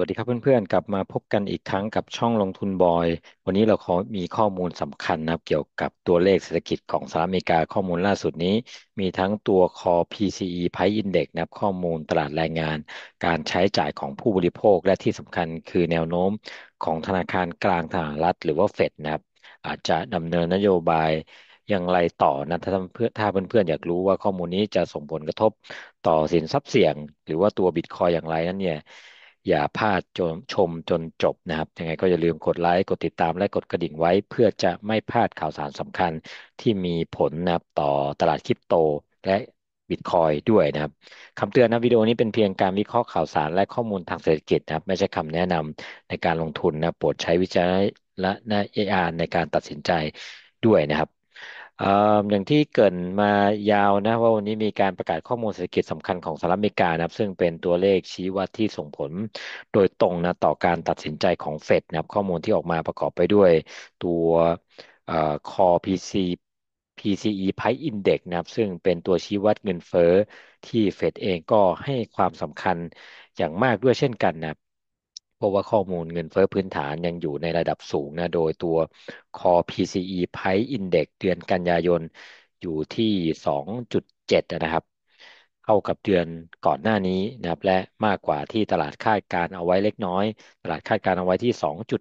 วัสดีครับเพื่อนๆกลับมาพบกันอีกครั้งกับช่องลงทุนบอย วันนี้เราขอมีข้อมูลสำคัญนะครับเกี่ยวกับตัวเลขเศรษฐกิจของสหรัฐอเมริกาข้อมูลล่าสุดนี้ มีทั้งตัวคอ PCE Price Index นะครับข้อมูลตลาดแรงงาน การใช้จ่ายของผู้บริโภคและที่สำคัญคือแนวโน้มของธนาคารกลางสหรัฐ หรือว่าเฟดนะครับอาจจะดำเนินนโยบายอย่างไรต่อนะถ้าเพื่อถ้าเพื่อนๆอยากรู้ว่าข้อมูลนี้จะส่งผลกระทบต่อสินทรัพย์เสี่ยง หรือว่าตัวบิตคอยอย่างไรนั้นเนี่ยอย่าพลาดจนชมจนจบนะครับ ยังไงก็อย่าลืมกดไลค์กดติดตามและกดกระดิ่งไว้เพื่อจะไม่พลาดข่าวสารสำคัญที่มีผลนะครับต่อตลาดคริปโตและบิตคอยด้วยนะครับคำเตือนนะวิดีโอนี้เป็นเพียงการวิเคราะห์ข่าวสารและข้อมูลทางเศรษฐกิจนะครับ ไม่ใช่คำแนะนำในการลงทุนนะโปรดใช้วิจารณญาณในการตัดสินใจด้วยนะครับอ่อย่างที่เกริ่นมายาวนะ ว่าวันนี้มีการประกาศข้อมูลเศรษฐกิจสำคัญของสหรัฐอเมริกานะครับ ซึ่งเป็นตัวเลขชี้วัดที่ส่งผลโดยตรงนะต่อการตัดสินใจของเฟดนะครับข้อมูลที่ออกมาประกอบไปด้วยตัวเอ่อ Core PC PCE Price Index นะครับซึ่งเป็นตัวชี้วัดเงินเฟ้อที่เฟดเองก็ให้ความสำคัญอย่างมากด้วยเช่นกันนะครับพราะว่าข้อมูลเงินเฟ้อพื้นฐานยังอยู่ในระดับสูงนะ โดยตัว Core PCE Price Index เดือนกันยายนอยู่ที่ 2.7 นะครับ เท่ากับเดือนก่อนหน้านี้นะครับ และมากกว่าที่ตลาดคาดการเอาไว้เล็กน้อย ตลาดคาดการเอาไว้ที่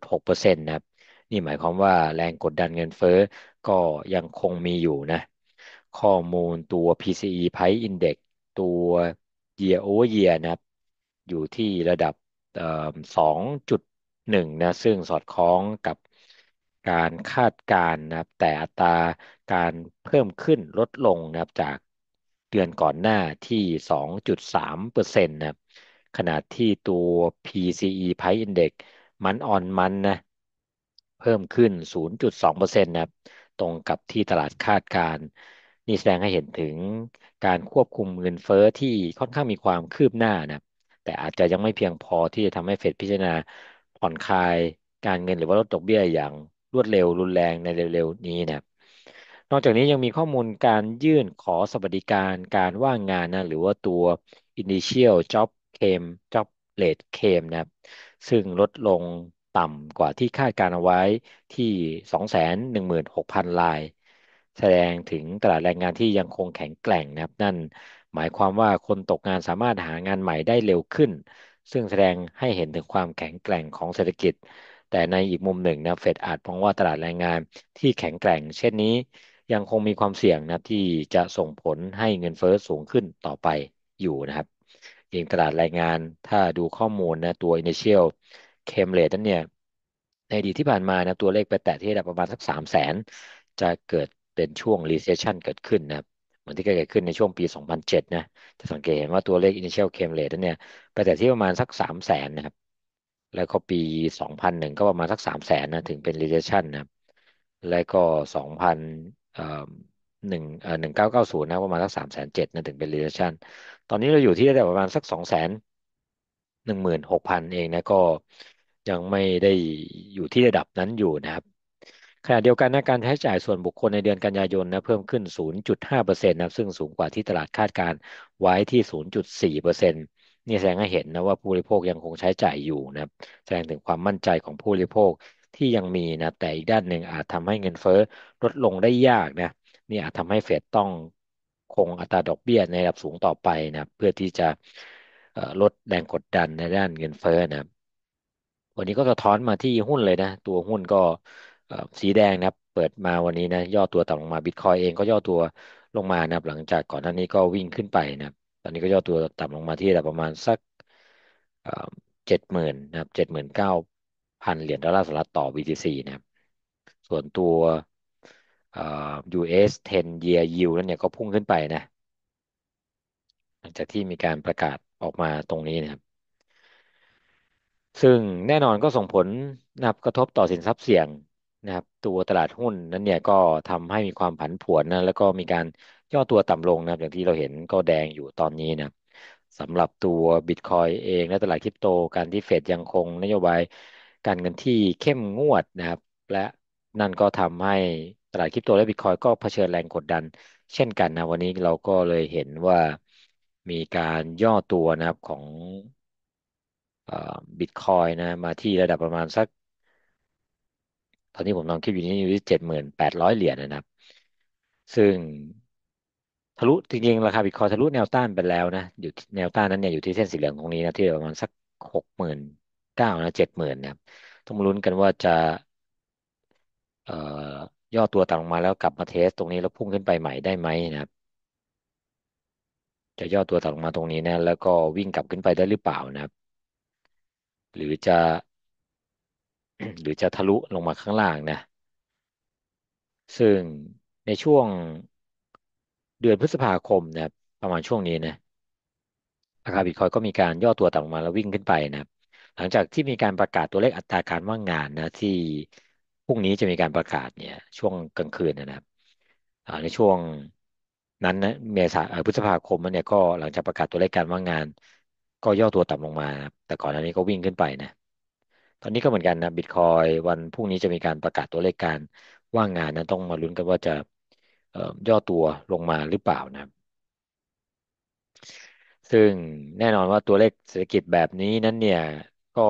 2.6%นะครับ นี่หมายความว่าแรงกดดันเงินเฟ้อก็ยังคงมีอยู่นะ ข้อมูลตัว PCE Price Index ตัว Year over Year นะครับ อยู่ที่ระดับสองจุดหนึ่งนะซึ่งสอดคล้องกับการคาดการณ์นะแต่อัตราการเพิ่มขึ้นลดลงนะจากเดือนก่อนหน้าที่ 2.3%นะอรัะขณะที่ตัว PCE Price Index มันอ่อนมันนะเพิ่มขึ้น 0.2%นะรตรงกับที่ตลาดคาดการนี่แสดงให้เห็นถึงการควบคุมเงินเฟอ้อที่ค่อนข้างมีความคืบหน้านะแต่อาจจะยังไม่เพียงพอที่จะทำให้เฟดพิจารณาผ่อนคลายการเงินหรือว่าลดดอกเบี้ยอย่างรวดเร็วรุนแรงในเร็วๆ นี้นะครับนอกจากนี้ยังมีข้อมูลการยื่นขอสวัสดิการการว่างงานนะหรือว่าตัว initial job claim job rate claim นะครับซึ่งลดลงต่ำกว่าที่คาดการเอาไว้ที่ 216,000ลาย แสดงถึงตลาดแรงงานที่ยังคงแข็งแกร่งนะครับ นั่นหมายความว่าคนตกงานสามารถหางานใหม่ได้เร็วขึ้น ซึ่งแสดงให้เห็นถึงความแข็งแกร่งของเศรษฐกิจ แต่ในอีกมุมหนึ่งนะเฟดอาจมองว่าตลาดแรงงานที่แข็งแกร่ง เช่นนี้ยังคงมีความเสี่ยงนะที่จะส่งผลให้เงินเฟ้อสูงขึ้นต่อไปอยู่นะครับิ่งตลาดแรงงานถ้าดูข้อมูลนะตัว initial c a i m rate นั้นเนี่ยในอดีตที่ผ่านมานะตัวเลขไปแตะที่ระดับประมาณสักสามแสนจะเกิดเป็นช่วง recession เกิดขึ้นนะครับมือนที่เกิดขึ้นในช่วงปี 2007นะ จะสังเกตเห็นว่าตัวเลข initial claim rate นเนี่ย ไปแต่ที่ประมาณสัก 3 0 0แสนนะครับ แล้วก็ปี 2001 ก็ประมาณสัก 3 0 0แสนนะ ถึงเป็น recession นะแล้วก็ 2000เอ่อ1เอ่อ1990นะประมาณสัก3 7 0แสนะถึงเป็น recession ตอนนี้เราอยู่ที่ระดับประมาณสัก 2 0 0แสน16,000 เองนะก็ยังไม่ได้อยู่ที่ระดับนั้นอยู่นะครับขณะเดียวกันนะการใช้จ่ายส่วนบุคคลในเดือนกันยายนนะเพิ่มขึ้น 0.5%นะซึ่งสูงกว่าที่ตลาดคาดการไว้ที่ 0.4%นี่แสดงให้เห็นนะว่าผู้บริโภคยังคงใช้จ่ายอยู่นะแสดงถึงความมั่นใจของผู้บริโภคที่ยังมีนะแต่อีกด้านหนึ่งอาจทำให้เงินเฟ้อลดลงได้ยากนะนี่อาจทำให้เฟดต้องคงอัตราดอกเบี้ยในระดับสูงต่อไปนะเพื่อที่จะลดแรงกดดันในด้านเงินเฟ้อนะวันนี้ก็สะท้อนมาที่หุ้นเลยนะตัวหุ้นก็สีแดงนะเปิดมาวันนี้นะ ย่อตัวต่ำลงมาบิตคอยเอง ก็ย่อตัวลงมานะหลังจากก่อนหน้านี้ก็วิ่งขึ้นไปนะ ตอนนี้ก็ย่อตัวต่ำลงมาที่ระดับประมาณสักเจ็ดหมื่นนะครับเจ็ดหมื่นเก้าพันเหรียญดอลลาร์สหรัฐต่อ BTC นะครับ ส่วนตัว US 10 year yield นั่นเนี่ยก็พุ่งขึ้นไปนะ หลังจากที่มีการประกาศออกมาตรงนี้นะครับ ซึ่งแน่นอนก็ส่งผลนับกระทบต่อสินทรัพย์เสี่ยงนะครับตัวตลาดหุ้นนั้นเนี่ยก็ทำให้มีความผันผวนนะแล้วก็มีการย่อตัวต่ำลงนะครับ อย่างที่เราเห็นก็แดงอยู่ตอนนี้นะสำหรับตัวบิตคอยเองและตลาดคริปโตการที่เฟดยังคงนโยบายการเงินที่เข้มงวดนะครับ และนั่นก็ทำให้ตลาดคริปโตและบิตคอยก็เผชิญแรงกดดัน เช่นกันนะวันนี้เราก็เลยเห็นว่ามีการย่อตัวนะครับของบิตคอยนะมาที่ระดับประมาณสักตอนนี้ผมลองคิดอยู่นี่อยู่ที่เจ็ดหมื่นแปดร้อยเหรียญนะครับซึ่งทะลุจริงๆราคาบิตคอยทะลุแนวต้านไปแล้วนะอยู่แนวต้านนั้นเนี่ยอยู่ที่เส้นสีเหลืองตรงนี้นะที่ประมาณสักหกหมื่นเก้านะเจ็ดหมื่นนะครับ ต้องลุ้นกันว่าจะ เอ่อย่อตัวต่ำลงมาแล้วกลับมาเทสตรงนี้แล้วพุ่งขึ้นไปใหม่ได้ไหมนะครับ จะย่อตัวต่ำลงมาตรงนี้นะ แล้วก็วิ่งกลับขึ้นไปได้หรือเปล่านะครับ หรือจะหรือจะทะลุลงมาข้างล่างนะซึ่งในช่วงเดือนพฤษภาคมนะประมาณช่วงนี้นะราคาบิตคอยก็มีการย่อตัวต่ำลงมา แล้ววิ่งขึ้นไปนะหลังจากที่มีการประกาศตัวเลขอัตราการว่างงานนะ ที่พรุ่งนี้จะมีการประกาศเนี่ย ช่วงกลางคืนนะครับในช่วงนั้นนะเมษาพฤษภาคมเนี่ยก็หลังจากประกาศตัวเลขการว่างงาน ก็ย่อตัวต่ำลงมานะแต่ก่อนอันนี้ก็วิ่งขึ้นไปนะตอนนี้ก็เหมือนกันนะ บิตคอย วันพรุ่งนี้จะมีการประกาศตัวเลขการว่างงานนะต้องมาลุ้นกันว่าจะย่อตัวลงมาหรือเปล่านะ ซึ่งแน่นอนว่าตัวเลขเศรษฐกิจแบบนี้นั้นเนี่ย ก็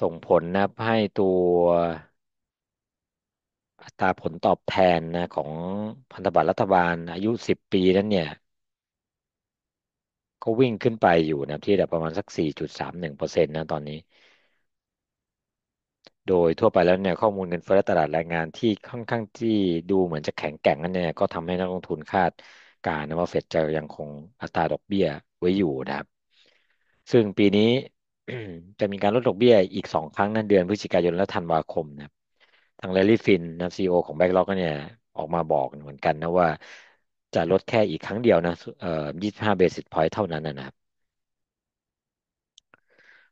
ส่งผลนะให้ตัวอัตราผลตอบแทนนะของพันธบัตรรัฐบาลอายุ 10 ปีนั้นเนี่ยก็วิ่งขึ้นไปอยู่นะที่แบบประมาณสัก 4.31%นะตอนนี้ โดยทั่วไปแล้วเนี่ย ข้อมูลเงินเฟ้อและตลาดแรงงานที่ค่อนข้างที่ดูเหมือนจะแข็งแกร่งนั่นเนี่ยก็ทำให้นักลงทุนคาดการณ์ว่าเฟดจะยังคงอัตราดอกเบี้ยไว้อยู่นะครับ ซึ่งปีนี้จะมีการลดดอกเบี้ยอีกสองครั้งในเดือนพฤศจิกายนและธันวาคมนะครับทางเลลี่ฟินนะซีโอของแบ็กล็อกเนี่ยออกมาบอกเหมือนกันนะว่าจะลดแค่อีกครั้งเดียวนะเอ่อยี่สิบห้าเบสิสพอยต์เท่านั้นนะครับ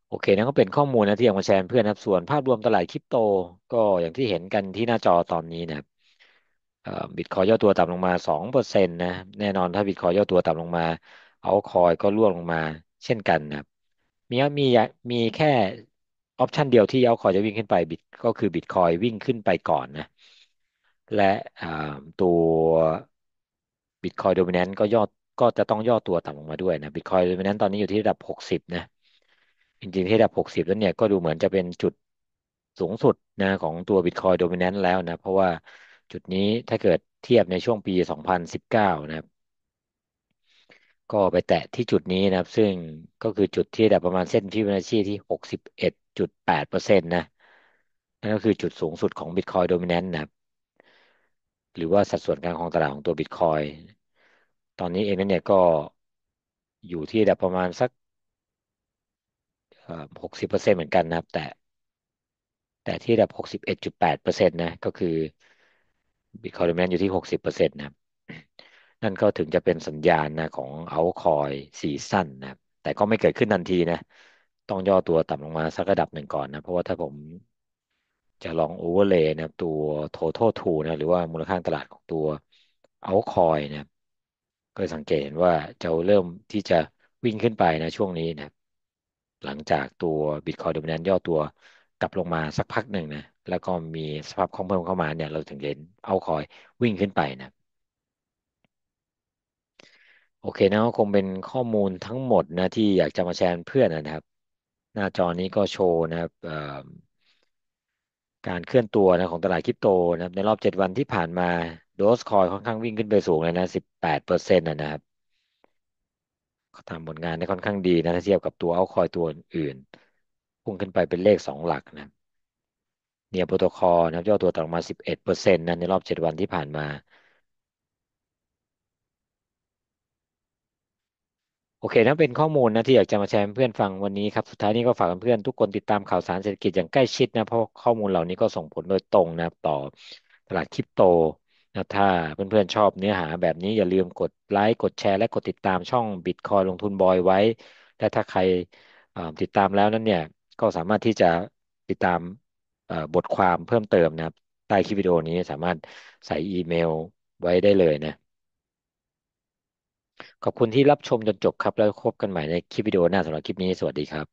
โอเคนะก็เป็นข้อมูลนะที่อยากมาแชร์เพื่อนนะครับ ส่วนภาพรวมตลาดคริปโต ก็อย่างที่เห็นกันที่หน้าจอตอนนี้นะครับ่บิตคอยย่อตัวต่ำลงมา 2%นะ แน่นอนถ้าบิตคอยย่อตัวต่ำลงมาเอาคอยก็ร่วงลงมาเช่นกันนะครับ มีมีมีแค่ออปชันเดียวที่เอาคอยจะวิ่งขึ้นไปบิตก็คือบิตคอยวิ่งขึ้นไปก่อนนะ และตัว b i t c o i โดม m แนน n ก็ย่อก็จะต้องย่อตัวต่ำลงมาด้วยนะบิตคอยโดเมนแนนตอนนี้อยู่ที่ระดับ 60นะจริงๆที่ระดับ60 แล้วเนี่ยก็ดูเหมือนจะเป็นจุดสูงสุดนะของตัวบิตคอยโดเมนแนนแล้วนะเพราะว่าจุดนี้ถ้าเกิดเทียบในช่วงปี 2019นะครับก็ไปแตะที่จุดนี้นะครับ ซึ่งก็คือจุดที่ระดับประมาณเส้นฟิบนาชีที่ 61.8%นะนั่นก็คือจุดสูงสุดของบิตคอยโดเมนแนนนะครับหรือว่าสัดส่วนการของตลาดของตัวบิตคอยตอนนี้เองเนี่ยก็อยู่ที่ระดับประมาณสักหกสิบเปอร์เซ็นต์เหมือนกันนะครับ แต่ แต่ที่ระดับหกสิบเอ็ดจุดแปดเปอร์เซ็นต์นะ ก็คือบิตคอยน์แมนอยู่ที่หกสิบเปอร์เซ็นต์นะ นั่นก็ถึงจะเป็นสัญญาณนะของเอาคอยซีซั่นนะ แต่ก็ไม่เกิดขึ้นทันทีนะ ต้องย่อตัวต่ำลงมาสักระดับหนึ่งก่อนนะ เพราะว่าถ้าผมจะลองโอเวอร์เลย์นะัตัว total to นะ หรือว่า มูลค่าตลาดของตัว altcoin นะก็สังเกตเห็นว่าจะเริ่มที่จะวิ่งขึ้นไปนะช่วงนี้นะหลังจากตัว Bitcoin Dominant ย่อตัวกลับลงมาสักพักหนึ่งนะแล้วก็มีสภาพคล่องเพิ่มเข้ามาเนี่ย เราถึงเห็นเอาคอยวิ่งขึ้นไปนะโอเคนะก็คงเป็นข้อมูลทั้งหมดนะที่อยากจะมาแชร์เพื่อนนะครับ หน้าจอนี้ก็โชว์นะครับการเคลื่อนตัวนะของตลาดคริปโตนะครับในรอบเจ็ดวันที่ผ่านมาโดสคอยค่อนข้างวิ่งขึ้นไปสูงเลยนะสิบแปดเปอร์เซ็นต์นะครับทำผลงานได้ค่อนข้างดีนะถ้าเทียบกับตัวเอาคอยตัวอื่นพุ่งขึ้นไปเป็นเลขสองหลักนะ เนี่ยโปรโตคอลนะย่อตัวต่อมาสิบเอ็ดเปอร์เซ็นต์นะในรอบเจ็ดวันที่ผ่านมาโอเคนะเป็นข้อมูลนะที่อยากจะมาแชร์เพื่อนฟังวันนี้ครับ สุดท้ายนี้ก็ฝากเพื่อนทุกคนติดตามข่าวสารเศรษฐกิจอย่างใกล้ชิดนะเพราะข้อมูลเหล่านี้ก็ส่งผลโดยตรงนะ ต่อตลาดคริปโตนะถ้าเพื่อนๆชอบเนื้อหาแบบนี้อย่าลืมกดไลค์กดแชร์และกดติดตามช่อง Bitcoin ลงทุนบอยไว้ และถ้าใครติดตามแล้วนั้นเนี่ยก็สามารถที่จะติดตามบทความเพิ่มเติมนะใต้คลิปวิดีโอนี้สามารถใส่อีเมลไว้ได้เลยนะขอบคุณที่รับชมจนจบครับ แล้วพบกันใหม่ในคลิปวิดีโอหน้าสำหรับคลิปนี้สวัสดีครับ